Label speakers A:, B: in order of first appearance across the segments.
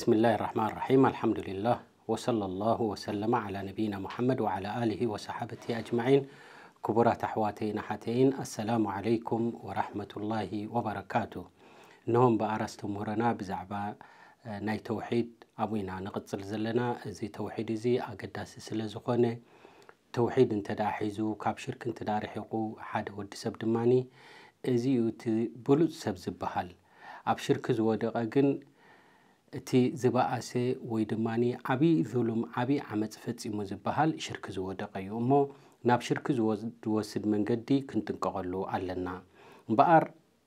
A: بسم الله الرحمن الرحيم الحمد لله وصلى الله وسلم على نبينا محمد وعلى آله وصحابته أجمعين كبرى أحواتي حتين السلام عليكم ورحمة الله وبركاته نهم بأرست مهرنا بزعبا ناي توحيد أبونا نقصل زلنا زي توحيد زي أقداس سلزخوني توحيد እንተዳ حيزو كاب شرك انت ርሒቑ ሓደ ወዲ ሰብ ድማኒ እዚ እቲ ብሉፅ ሰብ ዝበሃል ኣብ እቲ ዝበኣሰ ወይ ድማ ዓብዪ ظሉም ዓብዪ ዓመፅ ፈፂሙ ዝበሃል ሽርክ ዝወደቐ እዩ እሞ ናብ ሽርክ ዝወስድ መንገዲ ክንጥንቀቐሉ ኣለና እምበኣር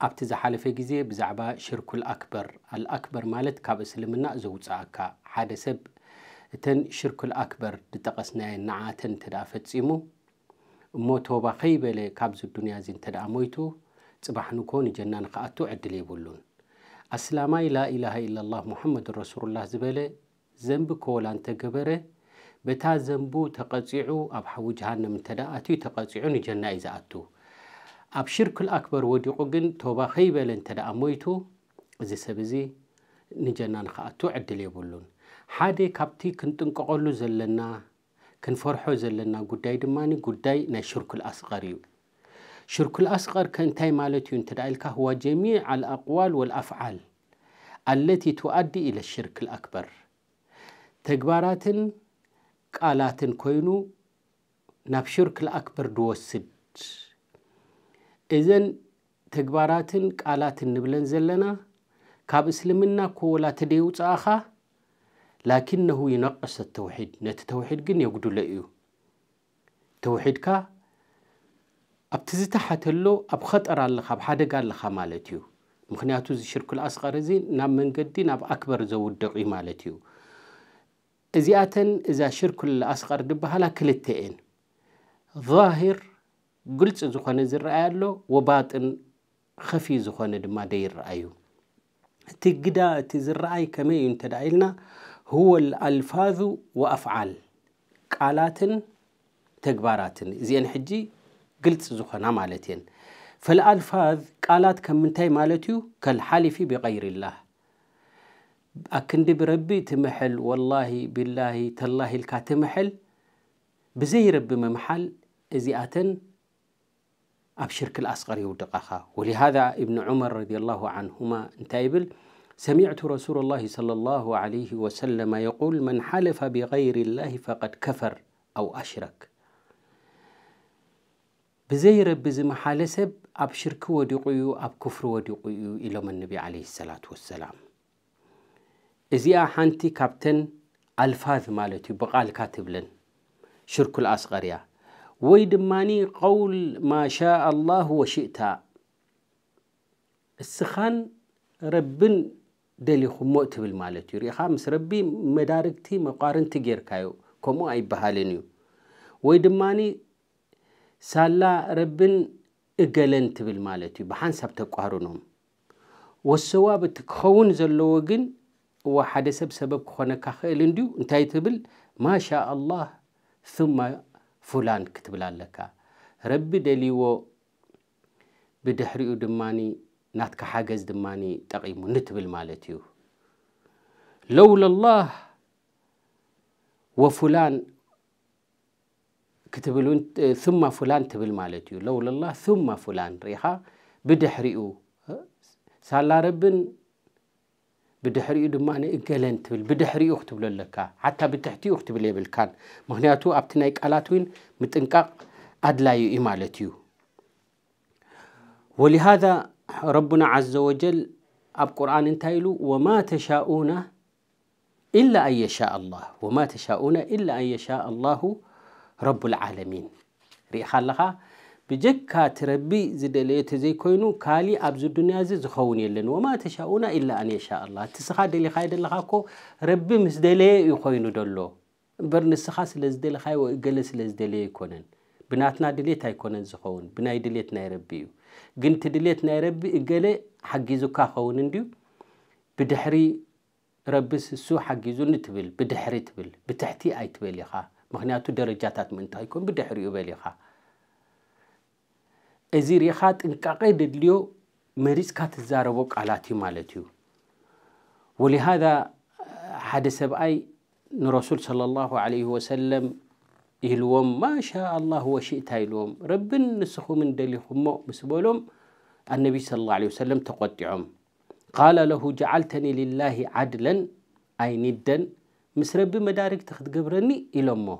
A: ኣብቲ ዝሓለፈ ግዜ ብዛዕባ ሽርኩል ልኣክበር ኣልኣክበር ማለት ካብ እስልምና ዘውፅእካ ሓደ ሰብ እተን ሽርኩል ልኣክበር ዝጠቐስናየ ንዓተን እንተ ፈፂሙ እሞ ቶባ ከይበለ ካብዚ ዱንያ እዚ እንተ ደኣ ሞይቱ ፅባሕ ንኮ ንጀና ንክኣቱ ዕድል የብሉን ኣስላማይ ላኢላሃ ኢላላህ ሙሐመድ ረሱሉላህ ዝበለ ዘንቢ ከወላ እንተገበረ በታ ዘንቡ ተቐፂዑ ኣብ ሓዊ ጀሃንም እንተ ኣትዩ ተቐፂዑ ንጀና እዩ ዝኣቱ ኣብ ሽርክል ኣክበር ወዲቑ ግን ቶባ ከይበለ እንተ ሞይቱ እዚ ሰብ እዚ ንጀና ንክኣቱ ዕድል የብሉን ሓደ ካብቲ ክንጥንቀቐሉ ዘለና ክንፈርሖ ዘለና ጉዳይ ድማ ጉዳይ ናይ ሽርክል ኣስቀር እዩ ሽርክ ከ እንታይ ማለት እዩ እንተ ኢልካ ህዋ ጀሚዕ አልኣቕዋል ወልኣፍዓል አለቲ ትኣዲ ኢለ ሽርክ ልኣክበር ተግባራትን ቃላትን ኮይኑ ናብ ሽርክ ልኣክበር ድወስድ እዘን ተግባራትን ቃላትን ንብለን ዘለና ካብ እስልምና ኮወላ ተደይውፅእኻ ላኪነሁ ይነቀሰ ተውሒድ ነቲ ተውሒድ ግን የጉድሎ እዩ ተውሒድካ ኣብቲ ዝተሓተሎ ኣብ ኸጠር ኣለኻ ኣብ ሓደጋ ኣለኻ ማለት እዩ ምክንያቱ እዚ ሽርክል ኣስቃር እዚ ናብ መንገዲ ናብ ኣክበር ዘውድቕ እዩ ማለት እዩ እዚኣተን እዛ ሽርክል ኣስቃር ዝበሃላ ክልተ እየን ظሂር ግልፂ ዝኾነ ዝረአየ ኣሎ ወባጥን ከፊ ዝኾነ ድማ ደይረአዩ እቲ ግዳ እቲ ዝረአይ ከመይ እዩ እንተዳ ኢልና ሁወ ኣልፋذ ወኣፍዓል ቃላትን ተግባራትን እዚአን ሕጂ قلت زخنا مالتين فالألفاظ قالات كم من تاي مالتيو كالحالفي بغير الله أكند بربي تمحل والله بالله تالله الكاتمحل بزي رب ممحل أتن أبشرك الأصغر يودقها ولهذا ابن عمر رضي الله عنهما انتايبل سمعت رسول الله صلى الله عليه وسلم يقول من حلف بغير الله فقد كفر أو أشرك ብዘይረቢ ዝመሓለ ሰብ ኣብ ሽርክ ወዲቑ እዩ ኣብ ክፍሪ ወዲቑ እዩ ኢሎም ኣነቢ ዓለ ሰላት ወሰላም እዚኣ ሓንቲ ካብተን ኣልፋዝ ማለት እዩ ብቓልካ ትብለን ሽርኩ ልኣስቐር እያ ወይ ድማኒ ቀውል ማሻ ኣላሁ ወሽእታ እስኻን ረብን ደሊኹሞ ትብል ማለት እዩ ሪኢኻ ምስ ረቢ መዳርግቲ መቋርንቲ ጌርካዮ ከምኡ ኣይበሃልን እዩ ወይ ድማኒ سالا ربن اقلن تبل مالتي بحان سب تقهرونهم والسوا بتكخون زلوغن وحد سب سبب خونا كخيلن ديو انتاي تبل ما شاء الله ثم فلان كتبلا لك ربي دليو بدحريو دماني ناتك حاجز دماني تقيمو نتبل مالتيو لولا الله وفلان كتبلون ثم فلان تبل مالتيو لولا الله ثم فلان ريحا بدحريو سالا ربن بدحريو دماني اقلن تبل بدحريو كتب لك حتى بتحتيو كتب لي بالكان مهنياتو ابتنايك الاتوين متنقاق أدلايو إمالتيو ولهذا ربنا عز وجل أب قرآن انتايلو وما تشاؤون إلا أن يشاء الله وما تشاؤون إلا أن يشاء الله رب العالمين ريح الله بجكا تربي زدليت زي كوينو كالي أبز الدنيا زي زخون يلن وما تشاؤون إلا أن يشاء الله تسخا دلي خاي دلي خاكو ربي مسدلي يخوينو دلو بر نسخا سلزدلي خاي وإقل سلزدلي يكونن بناتنا دليت هيكونن زخون بناي دليت ناي ربيو قنت دليت ناي ربي إقل خونن ديو بدحري ربي سو حقي نتبل بدحري تبل بتحتي أي تبل يخا مخنياتو درجاتات منتاي كون بدحريو بليخا ازي ريخات انقاقيد دليو مريس كات زاربوك علاتي مالتيو ولهذا حدث بأي نرسول صلى الله عليه وسلم يلوم ما شاء الله وشئت يلوم رب نسخو من دليخمو بسبولوم النبي صلى الله عليه وسلم تقطعهم قال له جعلتني لله عدلا أي ندا مس ربي مدارك تخد قبرني إلى ما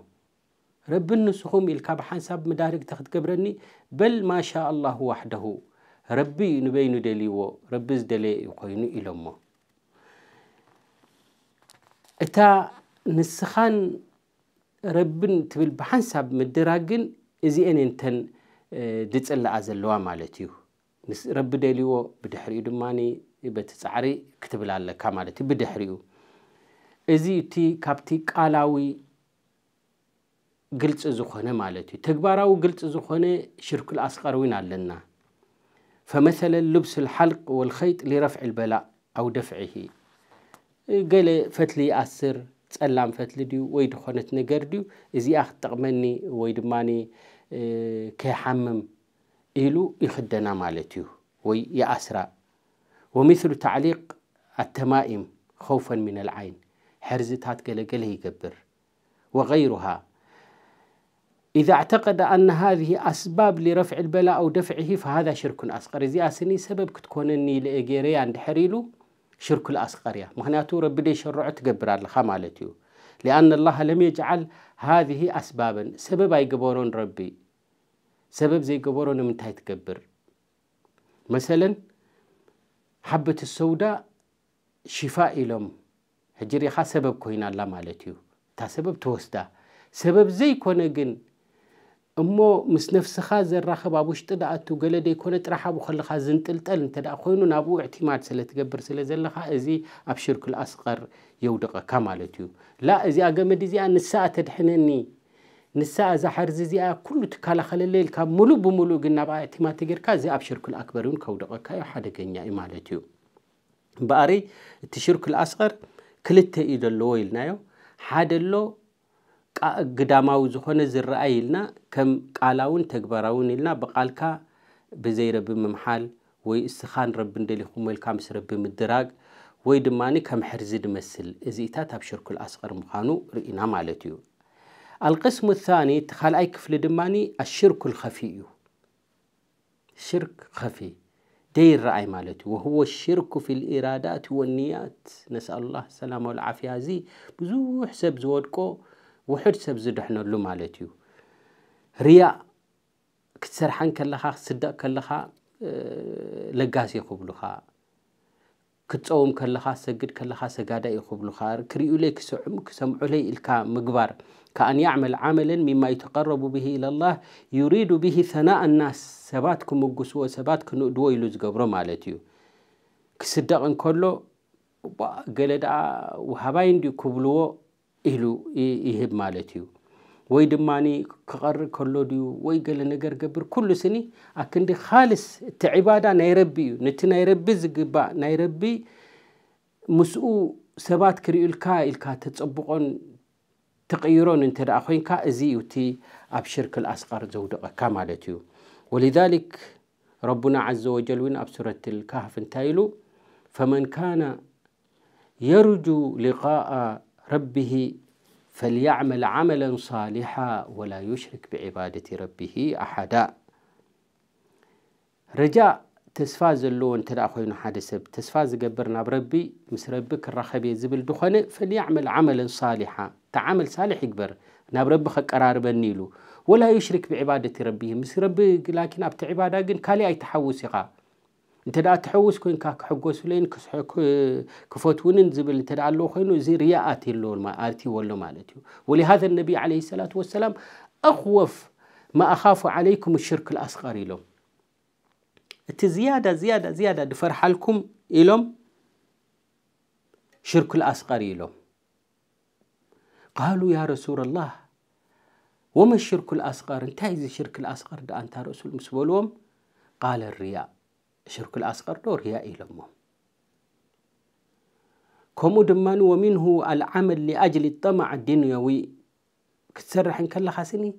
A: رب النسخهم الكعب حنساب مدارك تخد قبرني بل ما شاء الله وحده ربي نبينو دليو رب زدلي يقينو إلى ما أتا نسخان ربن تبل بحنساب مدراجن إزي أن أنتن دت إلا عزلوا مالتيو رب دليو بدحري ماني بتسعري كتب لعلك مالتي بدحريو ازي تي كابتي قالاوي قلتز زخونه مالتي تكباراو قلتز زخونه شرك الاسقروين علنا فمثلا لبس الحلق والخيط لرفع البلاء او دفعه قال فتلي اثر تسلم فتلي دي ويد خونت نجر دي ازي اختقمني ويد ماني كحمم إلو يخدنا مالتيو وي يأسرى ومثل تعليق التمائم خوفا من العين حرزتات قلقله يكبر وغيرها إذا اعتقد أن هذه أسباب لرفع البلاء أو دفعه فهذا شرك أصغر إذا أسني سبب كتكونني لإجيري عند حريلو شرك الأصغر يا مهناتو رب لي شرع تقبر على خمالتيو لأن الله لم يجعل هذه أسبابا سبب أي قبورون ربي سبب زي قبورون من تاي تقبر مثلا حبة السوداء شفاء لهم ሕጂ ሪኻ ሰበብ ኮይናላ ማለት እዩ እታ ሰበብ ተወስዳ ሰበብ ዘይኮነ ግን እሞ ምስ ነፍስኻ ዘራኸብ ኣብ ውሽጢ ደኣቱ ገለ ደይኮነ ጥራሓቡ ከለኻ ዝንጥልጠል እንተ ኮይኑ ናብኡ ዕቲማድ ስለ ትገብር ስለ ዘለኻ እዚ ኣብ ሽርክል ኣስቀር የውድቐካ ማለት እዩ ላ እዚኣ ገመድ እዚኣ ንሳኣ ተድሕነኒ ንሳኣ እዛ ሓርዚ እዚኣ ኩሉ ትካላኸለለልካ ሙሉእ ብሙሉእ ግን ናብኣ ዕቲማድ ተጌርካ እዚ ኣብ ሽርክል ኣክበር እውን ከውደቐካ እዩ ሓደገኛ እዩ ማለት እዩ እምበኣሪ እቲ ሽርክል ኣስቀር ክልተ እዩ ዘለዎ ኢልናዮ ሓደ ኣሎ ግዳማዊ ዝኾነ ዝረአይ ኢልና ከም ቃላውን ተግባራውን ኢልና ብቓልካ ብዘይ ረቢ ምምሓል ወይ እስኻ ንረቢ እንደሊኹም ኢልካ ምስ ረቢ ምድራግ ወይ ድማኒ ከም ሕርዚ ድመስል እዚኢታት ኣብ ሽርኩል ኣስቀር ምዃኑ ርኢና ማለት እዩ القسم الثاني تخال أي كفل دماني الشرك الخفي شرك خفي دير رأي مالته وهو الشرك في الإرادات والنيات نسأل الله السلام والعافية زي بزوح سب زودكو وحد سب زدحنا له مالته رياء كتسرحن كلها صدق كلها آه، لقاسي قبلها ክትፀውም ከለኻ ሰግድ ከለኻ ሰጋዳ እዩ ክብሉካ ክርዩለይ ክስዑም ክሰምዑለይ ኢልካ ምግባር ከኣን ያዕመል ዓመለን ሚማ ይተቀረቡ ብሂ ኢለላህ ዩሪዱ ብሂ ሰናእ ናስ ሰባት ክምግስዎ ሰባት ክንእድዎ ኢሉ ዝገብሮ ማለት እዩ ክስደቕ እንከሎ ገለ ደኣ ወሃባይ እንዲ ክብልዎ ኢሉ ይህብ ማለት እዩ ويد ماني كقر كلوديو ويقال نجر قبر كل سنة أكن دي خالص تعبادة نيربي نتنا نيربي زقبا نيربي مسؤو سبات كريو الكا الكا تتصبقون تقيرون انت دا أخوين كا أزيو تي أبشر كل أسقر زودق كامالتيو ولذلك ربنا عز وجل وين أبسرة الكهف انتايلو فمن كان يرجو لقاء ربه فليعمل عملا صالحا ولا يشرك بعبادة ربه أحدا رجاء تسفاز اللون انت لا أخوين حادثة تسفى زقبرنا بربي مس ربك الرخبي زبل دخنة فليعمل عملا صالحا تعمل صالح يقبر ناب ربي خك قرار بنيلو ولا يشرك بعبادة ربه مس ربك لكن أبت عبادة قن كالي أي تحوس يقا እንተ ደኣ ትሕውስ ኮይንካ ክሕጎሱለይን ክፈትውንን ዝብል እንተ ኣለዎ ኮይኑ እዚ ርያኣት ኣትይዎ ኣሎ ማለት እዩ ወሊሃذ ነቢ ለ ሰላት ወሰላም ኣኽወፍ ማኣኻፉ ዓለይኩም ሽርክ ልኣስቀር ኢሎም እቲ ዝያዳ ዝያዳ ዝያዳ ድፈርሓልኩም ኢሎም ሽርክ ልኣስቀር ኢሎም ቃሉ ያ ረሱላ ላህ ወመን ሽርክ ልኣስቀር እንታይ እዚ ሽርክ ልኣስቀር ደኣ እንታ ረሱል ምስ በልዎም ቃል ርያእ شرك الأصغر دور يا إلهم كم دمان ومنه العمل لأجل الطمع الدنيوي كتسرح إن كل خسني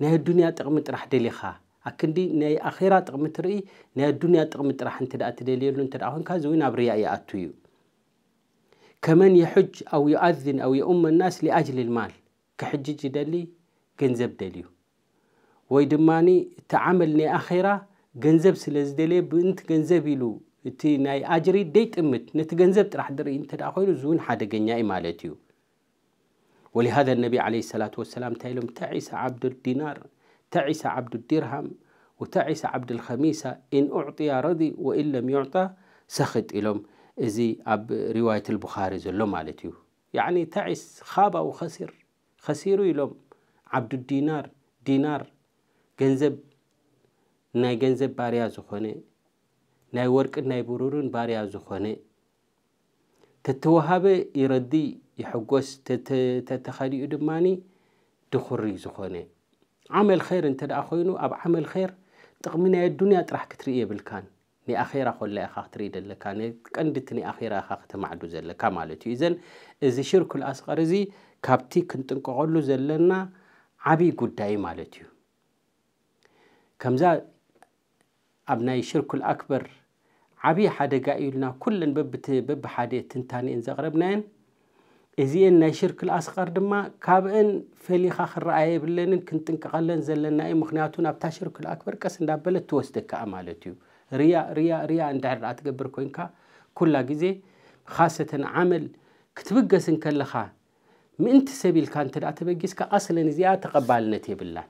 A: نه الدنيا تقمت راح دليخها أكندي نه أخيرا تغمت رأي نه الدنيا تقمت راح انت دقت دليل انت راحن كازوين أبريا يا أتويو يحج أو يؤذن أو يؤم الناس لأجل المال كحجي جدلي كنزب دليو ويدماني تعمل نه أخيرا جنزب سلزدلي بنت جنزب يلو تي ناي أجري ديت أمت نت جنزب راح دري أنت داخل زون حدا جنيا إمالتيو ولهذا النبي عليه الصلاة والسلام تايلم تعيس عبد الدينار تعيس عبد الدرهم وتعيس عبد الخميسة إن أعطي رضي وإن لم يعطى سخط إلهم إزي أب رواية البخاري زلو مالتيو يعني تعيس خاب وخسر خسير خسيرو إلهم عبد الدينار دينار جنزب ናይ ገንዘብ ባርያ ዝኾነ ናይ ወርቅን ናይ ብሩርን ባርያ ዝኾነ ተተወሃበ ይረዲ ይሕጎስ ተተኸዲኡ ድማኒ ድኹሪ ዝኾነ ዓመል ኸይር እንተ ደኣ ኮይኑ ኣብ ዓመል ኸይር ጥቕሚ ናይ ኣዱንያ ጥራሕ ክትርኢ የብልካን ናይ ኣኼራ ኮላ ኢኻ ክትርኢ ዘለካ ቀንዲቲ ናይ ኣኼራ ኢኻ ክትማዕዱ ዘለካ ማለት እዩ እዘን እዚ ሽርኩል ኣስቐር እዚ ካብቲ ክንጥንቀቐሉ ዘለና ዓብዪ ጉዳይ ማለት እዩ ከምዛ ابناي الشرك الاكبر عبي حدقا يلنا كلن ببت بب حدي تنتاني ان زغربنين ازين الشرك الاصغر دما كابن فليخ اخر راي بلن كنتن قلن زلنا اي مخنياتون ابتا الشرك الاكبر كس ندبل توستك امالتي ريا ريا ريا عند رات قبر كوينكا كل غزي خاصه عمل كتبقس كلخا من سبيل كان تدعى تبقسك اصلا زيات تقبالنا تيبلان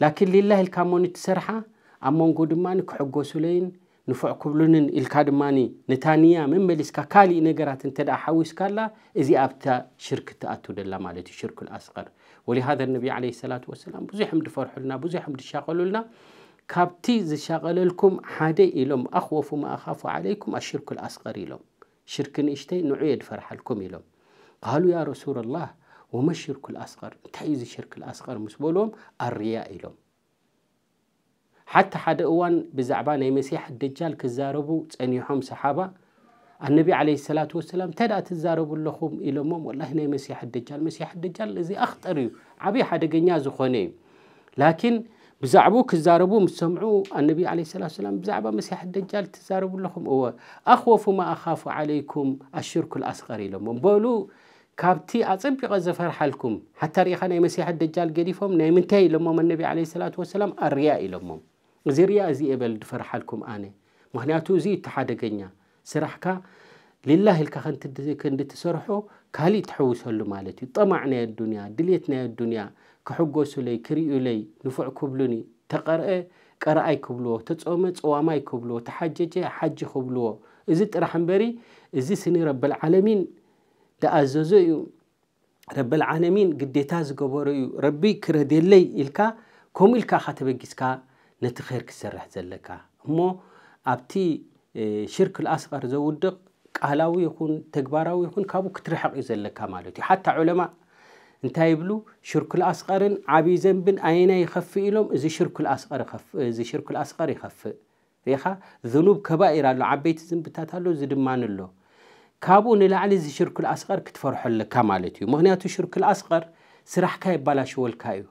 A: لكن لله الكامون تسرحه ኣብ መንጎ ድማ ክሕጎሱለይን ንፉዕ ክብሉንን ኢልካ ድማ ነታ ንያ መመሊስካ ካሊእ ነገራት እንተ ደኣ ሓዊስካላ እዚ ኣብታ ሽርክ ትኣቱ ደላ ማለት እዩ ሽርክ ልኣስቀር ወሊሃذ ነቢ ለ ሰላት ወሰላም ብዙሕም ድፈርሑልና ብዙሕም ድሻቀሉልና ካብቲ ዝሻቀለልኩም ሓደ ኢሎም ኣኽወፉ ማኣኻፉ ዓለይኩም ኣሽርክ ልኣስቀር ኢሎም ሽርክ ንእሽተይ ንዑ የድፈርሓልኩም ኢሎም ቃሉ ያ ረሱላ ላህ ወመ ሽርክ ልኣስቀር እንታይ እዩ እዚ ሽርክ ልኣስቀር ምስ በልዎም ኣርያ ኢሎም ሓቲ ሓደ እዋን ብዛዕባ ናይ መሲሕ ደጃል ክዛረቡ ፀኒሖም سحابة النبي عليه الصلاة والسلام تدا تزاربو ኣለኹም إلى ወላ والله መሲሕ مسيح الدجال مسيح الدجال الذي أخطر عبي حد ዝኾነ خوني لكن بزعبو كزاربو مسمعو النبي عليه الصلاة والسلام بزعبا مسيح الدجال تزاربو لهم هو أخوف ما أخاف عليكم الشرك الأصغر لهم بولو كابتي أصبي غزفر حالكم حتى ريخنا مسيح الدجال قريفهم نايمنتهي لما النبي عليه الصلاة والسلام الرياء لهم እዚ ርያ እዚአ በል ድፈርሓልኩም ኣነ ምክንያቱ እዚ እተሓደገኛ ስራሕካ ልላህ ኢልካ ክንዲትሰርሖ ካሊእ ትሕውሰሉ ማለት እዩ ጠማዕ ናይ ኣዱንያ ድሌት ናይ ኣዱንያ ክሕጎሱለይ ክርዩለይ ንፉዕ ክብሉኒ ተቐርአ ቀረኣይ ክብልዎ ተፀመ ፀዋማይ ክብልዎ ተሓጀጀ ሓጂ ክብልዎ እዚ ጥራሕ እምበሪ እዚ ስኒ ረብልዓለሚን ደኣዘዞ እዩ ረብልዓለሚን ግዴታ ዝገበሮ እዩ ረቢ ክረድየለይ ኢልካ ከምኡ ኢልካ ኻ ተበጊስካ نتي خير كسرح زلكا مو ابتي شرك الاصغر زودق قهلاوي يكون تكباراوي يكون كابو كترحق زلكا مالتي حتى علماء انت يبلو شرك الاصغر عبي ذنب اين يخف لهم اذا شرك الاصغر يخف اذا شرك الاصغر يخف ريخه ذنوب كبائر على عبيت ذنب تاتالو زدمان له كابو نلعلي زي شرك الاصغر كتفرح لك مالتي مغنياتو شرك الاصغر سرح كاي بلاش والكايو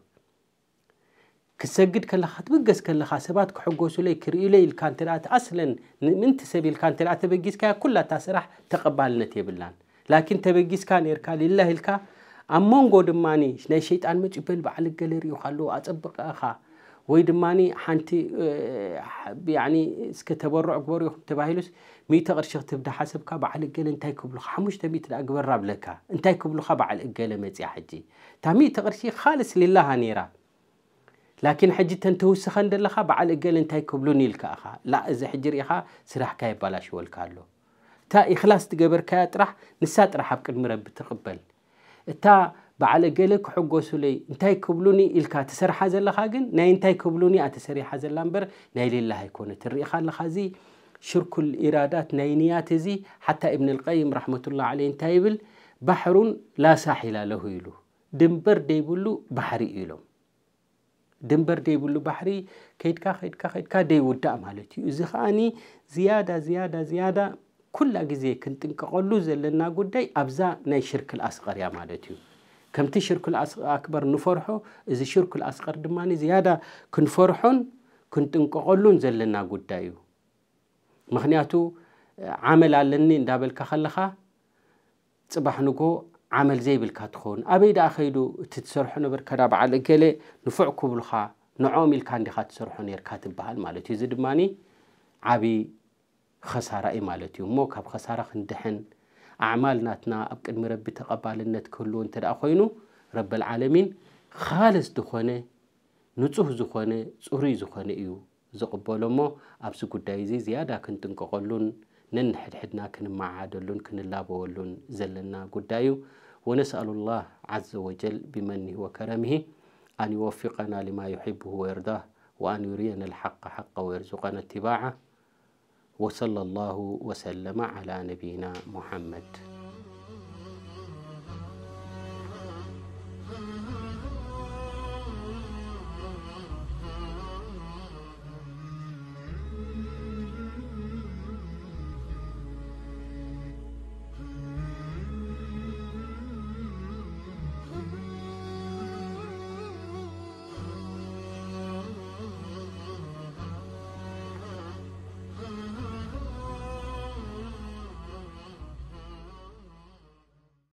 A: كسجد كلا خط بجس كلا خسبات كحجوس لي كريلي الكانترات أصلا من تسبي الكانترات بجس كا كل تسرح تقبل نتيب اللان لكن تبجس كان يركا لله الكا أمون قد ماني نشيت أن متقبل بعل الجاليري وخلو أتبقى أخا ويد ماني حنتي أه يعني سكتبرع قبر يوم تباهلوس ميت غرش تبدا حسب كا بعل الجال انت يكبل خامش تبيت الأقبر رابلكا انت يكبل خا بعل الجال متي حجي تميت غرشي خالص لله نيران لكن حجي تنتوسخ اندلخا بعل أنت انتاي كبلون يلكاخا لا اذا حجر ريخا سراح كاي بالاش ولكالو تا اخلاص تقبر كاي طرح نسا طرح اب قدم رب تقبل تا بعل اقل كحقوسو لي انتاي كبلوني يلكا تسرحا زلخا كن ناي انتاي كبلوني اتسريحا زلامبر ناي لله يكون تري خال لخازي شرك الارادات نينيات زي حتى ابن القيم رحمه الله عليه انتايبل بحر لا ساحل له يلو دمبر ديبلو بحري يلو ድንበር ደይብሉ ባሕሪ ከይድካ ከይድካ ከይድካ ደይውዳእ ማለት እዩ እዚ ከዓኒ ዝያዳ ዝያዳ ዝያዳ ኩላ ግዜ ክንጥንቀቐሉ ዘለና ጉዳይ ኣብዛ ናይ ሽርክል ኣስቐር እያ ማለት እዩ ከምቲ ሽርክል ኣክበር ንፈርሖ እዚ ሽርክል ኣስቐር ድማ ዝያዳ ክንፈርሖን ክንጥንቀቐሉን ዘለና ጉዳይ እዩ ምክንያቱ ዓመል ኣለኒ እንዳበልካ ከለኻ ፅባሕ ንጎ ዓመል ዘይብልካ ትኸውን ኣበይ ደኣ ኸይዱ እቲ ትሰርሖ ነበርካ ዳ በዓል ገለ ንፉዕ ክብልኻ ንዖም ኢልካ እንዲኻ ትሰርሖ ነርካ ትበሃል ማለት እዩ እዚ ድማኒ ዓብዪ ኸሳራ እዩ ማለት እዩ እሞ ካብ ኸሳራ ክንድሕን ኣዕማል ናትና ኣብ ቅድሚ ረቢ ተቐባልነት ክህልዎ እንተ ደኣ ኮይኑ ረቢ ልዓለሚን ካልስ ዝኾነ ንፁህ ዝኾነ ፅሩይ ዝኾነ እዩ ዝቕበሎ እሞ ኣብዚ ጉዳይ እዚ ዝያዳ ክንጥንቀቐሉን ነንሕድሕድና ክንመዓደሉን ክንላበወሉን زلنا قدايو ونسأل الله عز وجل بمنه وكرمه أن يوفقنا لما يحبه ويرضاه وأن يرينا الحق حقا ويرزقنا اتباعه وصلى الله وسلم على نبينا محمد